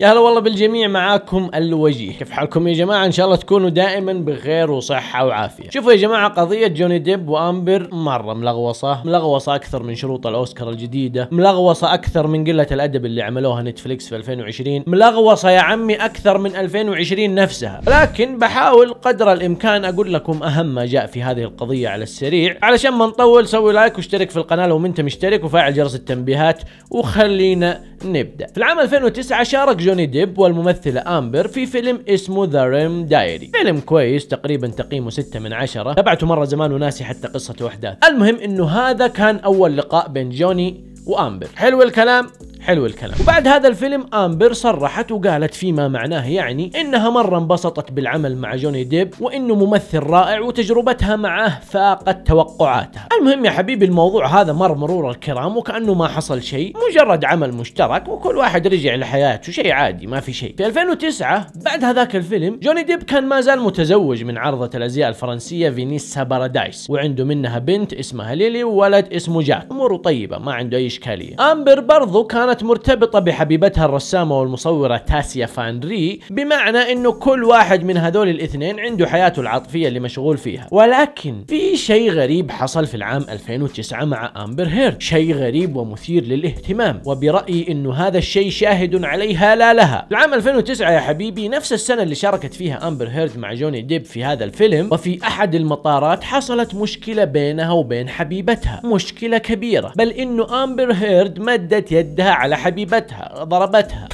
يا هلا والله بالجميع معاكم الوجيه كيف حالكم يا جماعه ان شاء الله تكونوا دائما بخير وصحه وعافيه شوفوا يا جماعه قضيه جوني ديب وامبر مره ملغوصه ملغوصه اكثر من شروط الاوسكار الجديده ملغوصه اكثر من قله الادب اللي عملوها نتفليكس في 2020 ملغوصه يا عمي اكثر من 2020 نفسها لكن بحاول قدر الامكان اقول لكم اهم ما جاء في هذه القضيه على السريع علشان ما نطول سوي لايك واشترك في القناه لو انت مشترك وفعل جرس التنبيهات وخلينا نبدأ في العام 2009 شارك جوني ديب والممثلة أمبر في فيلم اسمه ذا ريم دايري فيلم كويس تقريبا تقييمه 6 من 10 تبعته مرة زمان وناسي حتى قصته وحدات المهم أنه هذا كان أول لقاء بين جوني وأمبر حلو الكلام حلو الكلام وبعد هذا الفيلم امبر صرحت وقالت فيما معناه يعني انها مره انبسطت بالعمل مع جوني ديب وانه ممثل رائع وتجربتها معه فاقت توقعاتها المهم يا حبيبي الموضوع هذا مر مرور الكرام وكانه ما حصل شيء مجرد عمل مشترك وكل واحد رجع لحياته شيء عادي ما في شيء في 2009 بعد هذاك الفيلم جوني ديب كان ما زال متزوج من عرضه الازياء الفرنسية فينيسا بارادايس وعنده منها بنت اسمها ليلي وولد اسمه جاك اموره طيبة ما عنده اي اشكالية امبر برضو كانت كانت مرتبطة بحبيبتها الرسامة والمصورة تاسيا فاندري بمعنى انه كل واحد من هذول الاثنين عنده حياته العاطفية اللي مشغول فيها ولكن في شيء غريب حصل في العام 2009 مع امبر هيرد شيء غريب ومثير للاهتمام وبرأيي انه هذا الشيء شاهد عليها لا لها العام 2009 يا حبيبي نفس السنة اللي شاركت فيها امبر هيرد مع جوني ديب في هذا الفيلم وفي احد المطارات حصلت مشكلة بينها وبين حبيبتها مشكلة كبيرة بل انه امبر هيرد مدت يدها على حبيبتها ضربتها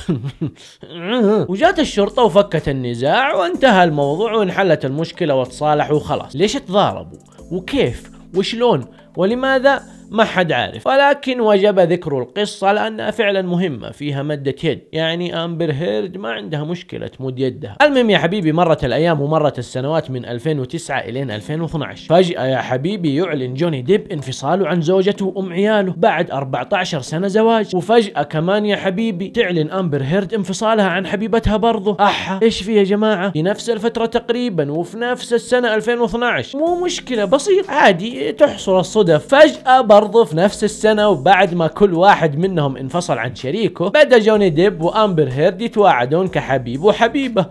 وجات الشرطة وفكت النزاع وانتهى الموضوع وانحلت المشكلة وتصالحوا وخلاص ليش تضاربوا وكيف وشلون ولماذا ما حد عارف ولكن وجب ذكر القصة لأنها فعلا مهمة فيها مدة يد يعني أمبر هيرد ما عندها مشكلة تمد يدها المهم يا حبيبي مرت الأيام ومرت السنوات من 2009 إلين 2012 فجأة يا حبيبي يعلن جوني ديب انفصاله عن زوجته وأم عياله بعد 14 سنة زواج وفجأة كمان يا حبيبي تعلن أمبر هيرد انفصالها عن حبيبتها برضه أحا إيش في يا جماعة في نفس الفترة تقريبا وفي نفس السنة 2012 مو مشكلة بسيط عادي تحصل الصدف فجأة برضو في نفس السنة وبعد ما كل واحد منهم انفصل عن شريكه بدأ جوني ديب وأمبر هيرد يتواعدون كحبيب وحبيبة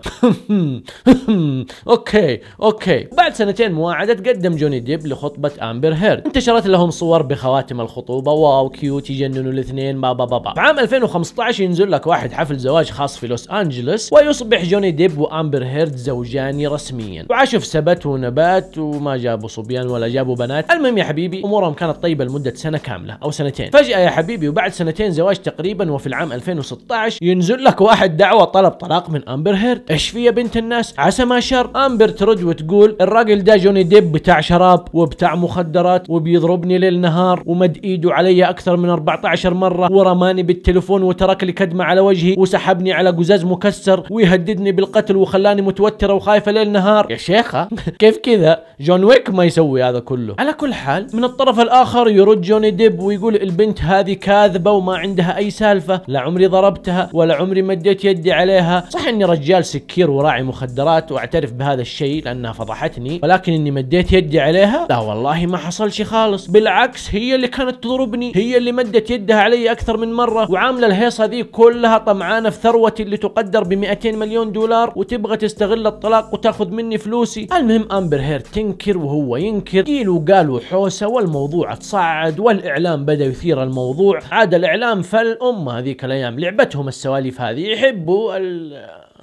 أوكي أوكي بعد سنتين مواعدة تقدم جوني ديب لخطبة أمبر هيرد انتشرت لهم صور بخواتم الخطوبة واو كيوت يجننوا الاثنين بابا بابا بعام 2015 ينزل لك واحد حفل زواج خاص في لوس أنجلس ويصبح جوني ديب وأمبر هيرد زوجان رسميا وعاشوا في سبت ونبات وما جابوا صبيان ولا جابوا بنات المهم يا حبيبي أمورهم كانت طيبة المدة لمدة سنة كاملة أو سنتين فجأة يا حبيبي وبعد سنتين زواج تقريبا وفي العام 2016 ينزل لك واحد دعوة طلب طلاق من أمبر هيرد إيش في يا بنت الناس عسى ما شر أمبر ترد وتقول الراجل ده جوني ديب بتاع شراب وبتاع مخدرات وبيضربني ليل نهار ومد إيده علي أكثر من 14 مرة ورماني بالتلفون وترك لي كدمة على وجهي وسحبني على قزاز مكسر ويهددني بالقتل وخلاني متوترة وخايفة ليل نهار يا شيخة كيف كذا جون ويك ما يسوي هذا كله على كل حال من الطرف الآخر يرد يرد جوني ديب ويقول البنت هذه كاذبة وما عندها أي سالفة لا عمري ضربتها ولا عمري مديت يدي عليها صح أني رجال سكير وراعي مخدرات وأعترف بهذا الشيء لأنها فضحتني ولكن أني مديت يدي عليها لا والله ما حصل شيء خالص بالعكس هي اللي كانت تضربني هي اللي مدت يدها علي أكثر من مرة وعاملة الهيصة ذي كلها طمعانة في ثروتي اللي تقدر ب 200 مليون دولار وتبغى تستغل الطلاق وتاخذ مني فلوسي المهم أمبر هير تنكر وهو ينكر قيل وقال وحوسة والموضوع اتصعب تصاعد والاعلام بدا يثير الموضوع عاد الاعلام فالامه هذيك الايام لعبتهم السواليف هذه يحبوا ال...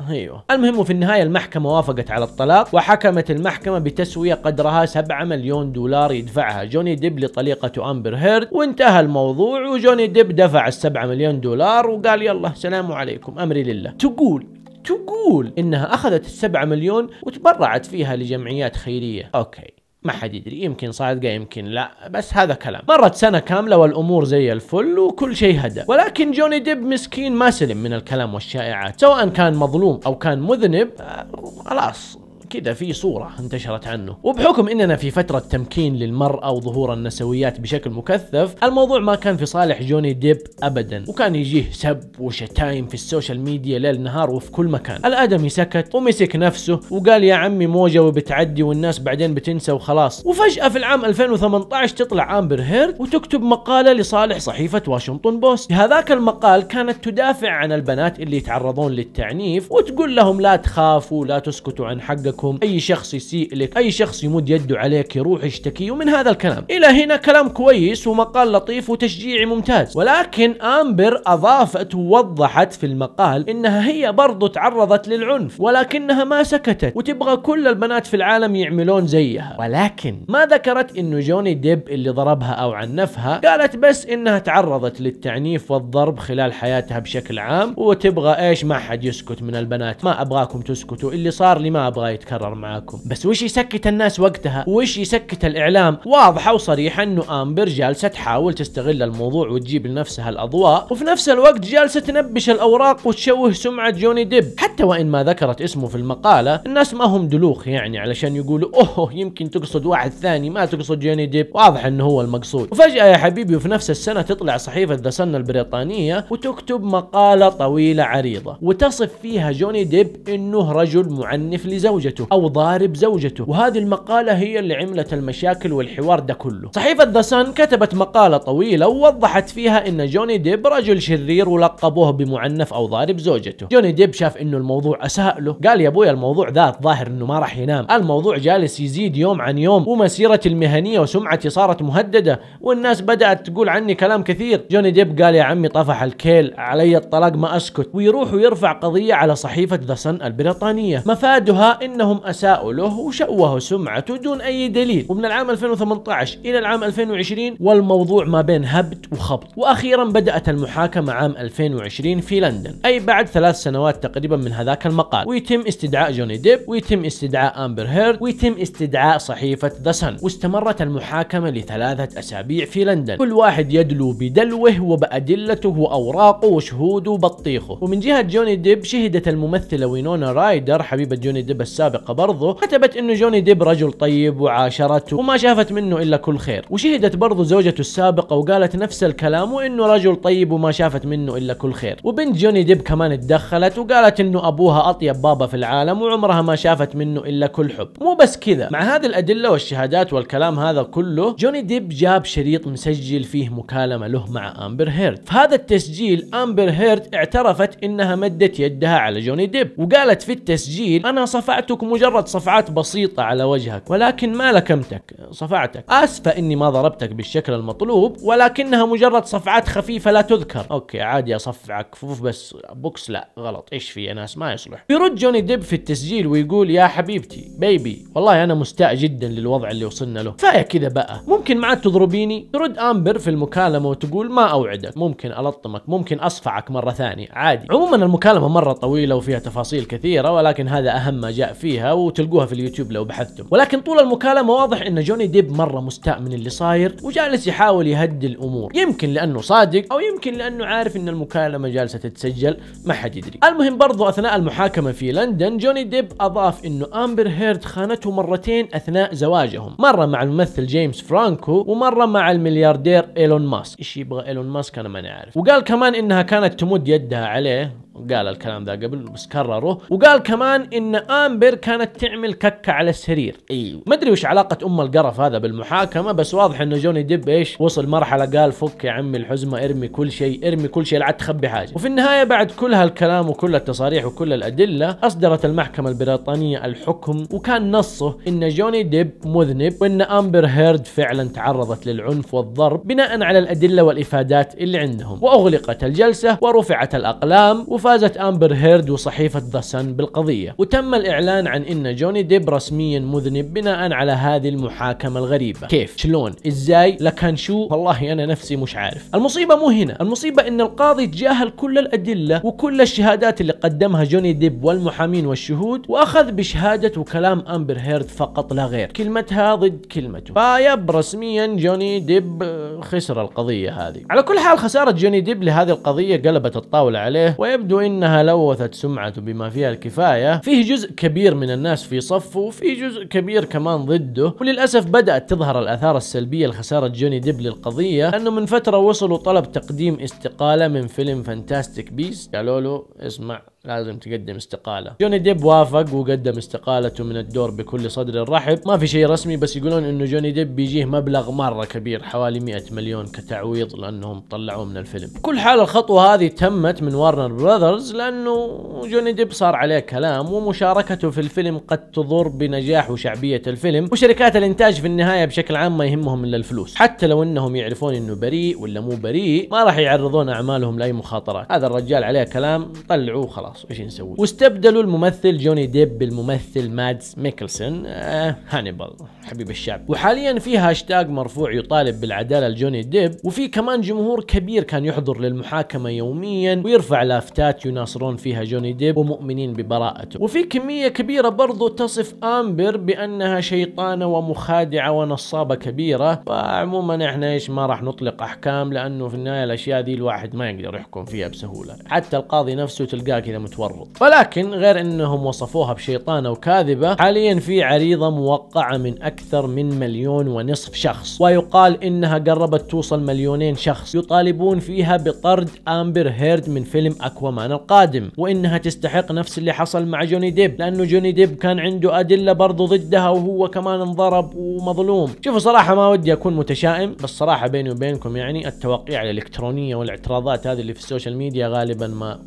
ايوه المهم وفي النهايه المحكمه وافقت على الطلاق وحكمت المحكمه بتسويه قدرها 7 مليون دولار يدفعها جوني ديب لطليقته امبر هيرد وانتهى الموضوع وجوني ديب دفع ال7 مليون دولار وقال يلا سلام عليكم امري لله تقول تقول انها اخذت السبعة مليون وتبرعت فيها لجمعيات خيريه اوكي ما حد يدري يمكن صادقة يمكن لا بس هذا كلام مرت سنة كاملة والأمور زي الفل وكل شيء هدى ولكن جوني ديب مسكين ما سلم من الكلام والشائعات سواء كان مظلوم أو كان مذنب آه، خلاص كذا في صورة انتشرت عنه وبحكم اننا في فترة تمكين للمرأة وظهور النسويات بشكل مكثف الموضوع ما كان في صالح جوني ديب ابدا وكان يجيه سب وشتايم في السوشيال ميديا ليل نهار وفي كل مكان الادمي سكت ومسك نفسه وقال يا عمي موجة وبتعدي والناس بعدين بتنسى وخلاص وفجأة في العام 2018 تطلع امبر هيرد وتكتب مقالة لصالح صحيفة واشنطن بوست هذاك المقال كانت تدافع عن البنات اللي يتعرضون للتعنيف وتقول لهم لا تخافوا لا تسكتوا عن حقكم لكم اي شخص يسيء لك اي شخص يمد يده عليك يروح يشتكي ومن هذا الكلام الى هنا كلام كويس ومقال لطيف وتشجيعي ممتاز ولكن امبر اضافت ووضحت في المقال انها هي برضو تعرضت للعنف ولكنها ما سكتت وتبغى كل البنات في العالم يعملون زيها ولكن ما ذكرت انه جوني ديب اللي ضربها او عنفها قالت بس انها تعرضت للتعنيف والضرب خلال حياتها بشكل عام وتبغى ايش ما حد يسكت من البنات ما ابغاكم تسكتوا اللي صار لي ما ابغى يتكلم تتكرر معاكم بس وش يسكت الناس وقتها وش يسكت الاعلام واضحه وصريحه انه امبر جالسه تحاول تستغل الموضوع وتجيب لنفسها الاضواء وفي نفس الوقت جالسه تنبش الاوراق وتشوه سمعه جوني ديب حتى وان ما ذكرت اسمه في المقاله الناس ما هم دلوخ يعني علشان يقولوا اوه يمكن تقصد واحد ثاني ما تقصد جوني ديب واضح انه هو المقصود وفجاه يا حبيبي وفي نفس السنه تطلع صحيفه ذا سن البريطانيه وتكتب مقاله طويله عريضه وتصف فيها جوني ديب انه رجل معنف لزوجته زوجته أو ضارب زوجته وهذه المقالة هي اللي عملت المشاكل والحوار ده كله صحيفة ذا سان كتبت مقالة طويلة ووضحت فيها أن جوني ديب رجل شرير ولقبوه بمعنف أو ضارب زوجته جوني ديب شاف أنه الموضوع أساء له قال يا أبوي الموضوع ذا الظاهر أنه ما راح ينام الموضوع جالس يزيد يوم عن يوم ومسيرتي المهنية وسمعتي صارت مهددة والناس بدأت تقول عني كلام كثير جوني ديب قال يا عمي طفح الكيل علي الطلاق ما أسكت ويروح ويرفع قضية على صحيفة ذا سن البريطانية مفادها أنه لهم أساءوا له وشوهوا سمعته دون أي دليل ومن العام 2018 إلى العام 2020 والموضوع ما بين هبد وخبط وأخيرا بدأت المحاكمة عام 2020 في لندن أي بعد ثلاث سنوات تقريبا من هذاك المقال ويتم استدعاء جوني ديب ويتم استدعاء أمبر هيرد ويتم استدعاء صحيفة ذا سن واستمرت المحاكمة لثلاثة أسابيع في لندن كل واحد يدلو بدلوه وبأدلته وأوراقه وشهوده وبطيخه ومن جهة جوني ديب شهدت الممثلة وينونا رايدر حبيبة جوني ديب السابق السابقة برضه كتبت انه جوني ديب رجل طيب وعاشرته وما شافت منه الا كل خير وشهدت برضه زوجته السابقة وقالت نفس الكلام وانه رجل طيب وما شافت منه الا كل خير وبنت جوني ديب كمان اتدخلت وقالت انه ابوها اطيب بابا في العالم وعمرها ما شافت منه الا كل حب مو بس كذا مع هذه الادلة والشهادات والكلام هذا كله جوني ديب جاب شريط مسجل فيه مكالمة له مع امبر هيرت في هذا التسجيل امبر هيرت اعترفت انها مدت يدها على جوني ديب وقالت في التسجيل انا صفعتك مجرد صفعات بسيطة على وجهك ولكن ما لكمتك صفعتك آسفة إني ما ضربتك بالشكل المطلوب ولكنها مجرد صفعات خفيفة لا تذكر أوكي عادي أصفعك فوف بس بوكس لا غلط إيش في يا ناس ما يصلح يرد جوني ديب في التسجيل ويقول يا حبيبتي بيبي والله أنا مستاء جدا للوضع اللي وصلنا له كفاية كذا بقى ممكن ما عاد تضربيني ترد أمبر في المكالمة وتقول ما أوعدك ممكن ألطمك ممكن أصفعك مرة ثانية عادي عموما المكالمة مرة طويلة وفيها تفاصيل كثيرة ولكن هذا أهم ما جاء فيها فيها وتلقوها في اليوتيوب لو بحثتم ولكن طول المكالمه واضح ان جوني ديب مره مستاء من اللي صاير وجالس يحاول يهدي الامور يمكن لانه صادق او يمكن لانه عارف ان المكالمه جالسه تتسجل ما حد يدري المهم برضو اثناء المحاكمه في لندن جوني ديب اضاف انه امبر هيرد خانته مرتين اثناء زواجهم مره مع الممثل جيمس فرانكو ومره مع الملياردير ايلون ماسك ايش يبغى ايلون ماسك انا ماني عارف وقال كمان انها كانت تمد يدها عليه قال الكلام ذا قبل بس كرره وقال كمان ان امبر كانت تعمل ككه على السرير ايوه ما ادري وش علاقه ام القرف هذا بالمحاكمه بس واضح انه جوني ديب ايش وصل مرحله قال فك يا عمي الحزمه ارمي كل شيء ارمي كل شيء لا تخبي حاجه وفي النهايه بعد كل هالكلام وكل التصاريح وكل الادله اصدرت المحكمه البريطانيه الحكم وكان نصه ان جوني ديب مذنب وان امبر هيرد فعلا تعرضت للعنف والضرب بناء على الادله والافادات اللي عندهم واغلقت الجلسه ورفعت الاقلام وفازت امبر هيرد وصحيفه ذا بالقضيه وتم الاعلان عن ان جوني ديب رسميا مذنب بناء على هذه المحاكمه الغريبه كيف شلون ازاي لكان شو والله انا نفسي مش عارف المصيبه مو هنا المصيبه ان القاضي تجاهل كل الادله وكل الشهادات اللي قدمها جوني ديب والمحامين والشهود واخذ بشهاده وكلام امبر هيرد فقط لا غير كلمتها ضد كلمته فيب رسميا جوني ديب آه، خسر القضيه هذه على كل حال خساره جوني ديب لهذه القضيه قلبت الطاوله عليه ويبدو انها لوثت سمعته بما فيها الكفايه فيه جزء كبير من الناس في صفه وفي جزء كبير كمان ضده وللأسف بدأت تظهر الآثار السلبية لخسارة جوني ديب للقضية لأنه من فترة وصلوا طلب تقديم استقالة من فيلم فانتاستيك بيس قالوا له اسمع لازم تقدم استقاله جوني ديب وافق وقدم استقالته من الدور بكل صدر رحب ما في شيء رسمي بس يقولون انه جوني ديب بيجيه مبلغ مره كبير حوالي 100 مليون كتعويض لانهم طلعوه من الفيلم بكل حال الخطوه هذه تمت من وارنر براذرز لانه جوني ديب صار عليه كلام ومشاركته في الفيلم قد تضر بنجاح وشعبيه الفيلم وشركات الانتاج في النهايه بشكل عام ما يهمهم الا الفلوس حتى لو انهم يعرفون انه بريء ولا مو بريء ما راح يعرضون اعمالهم لاي مخاطرات هذا الرجال عليه كلام طلعوه خلاص خلاص ايش نسوي واستبدلوا الممثل جوني ديب بالممثل مادز ميكلسون آه هانيبال حبيب الشعب وحاليا في هاشتاج مرفوع يطالب بالعداله لجوني ديب وفي كمان جمهور كبير كان يحضر للمحاكمه يوميا ويرفع لافتات يناصرون فيها جوني ديب ومؤمنين ببراءته وفي كميه كبيره برضو تصف امبر بانها شيطانه ومخادعه ونصابه كبيره فعموما احنا ايش ما راح نطلق احكام لانه في النهايه الاشياء ذي الواحد ما يقدر يحكم فيها بسهوله حتى القاضي نفسه تلقاه كذا كذا متورط ولكن غير انهم وصفوها بشيطانة وكاذبة حاليا في عريضة موقعة من اكثر من مليون ونصف شخص ويقال انها قربت توصل مليونين شخص يطالبون فيها بطرد امبر هيرد من فيلم اكوامان القادم وانها تستحق نفس اللي حصل مع جوني ديب لانه جوني ديب كان عنده ادله برضه ضدها وهو كمان انضرب ومظلوم شوفوا صراحه ما ودي اكون متشائم بس صراحه بيني وبينكم يعني التوقيع الالكترونيه والاعتراضات هذه اللي في السوشيال ميديا غالبا ما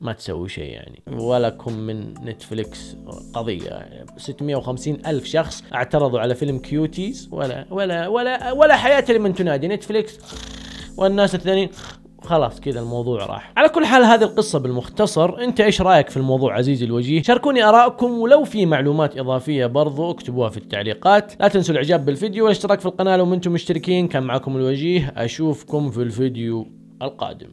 ما تسوي شيء يعني ولا كم من نتفليكس قضية يعني 650 ألف شخص اعترضوا على فيلم كيوتيز ولا ولا ولا ولا حياة لمن تنادي نتفليكس والناس الثانيين خلاص كذا الموضوع راح على كل حال هذه القصة بالمختصر انت ايش رايك في الموضوع عزيزي الوجيه شاركوني ارائكم ولو في معلومات اضافية برضو اكتبوها في التعليقات لا تنسوا الاعجاب بالفيديو والاشتراك في القناة لو انتم مشتركين كان معكم الوجيه اشوفكم في الفيديو القادم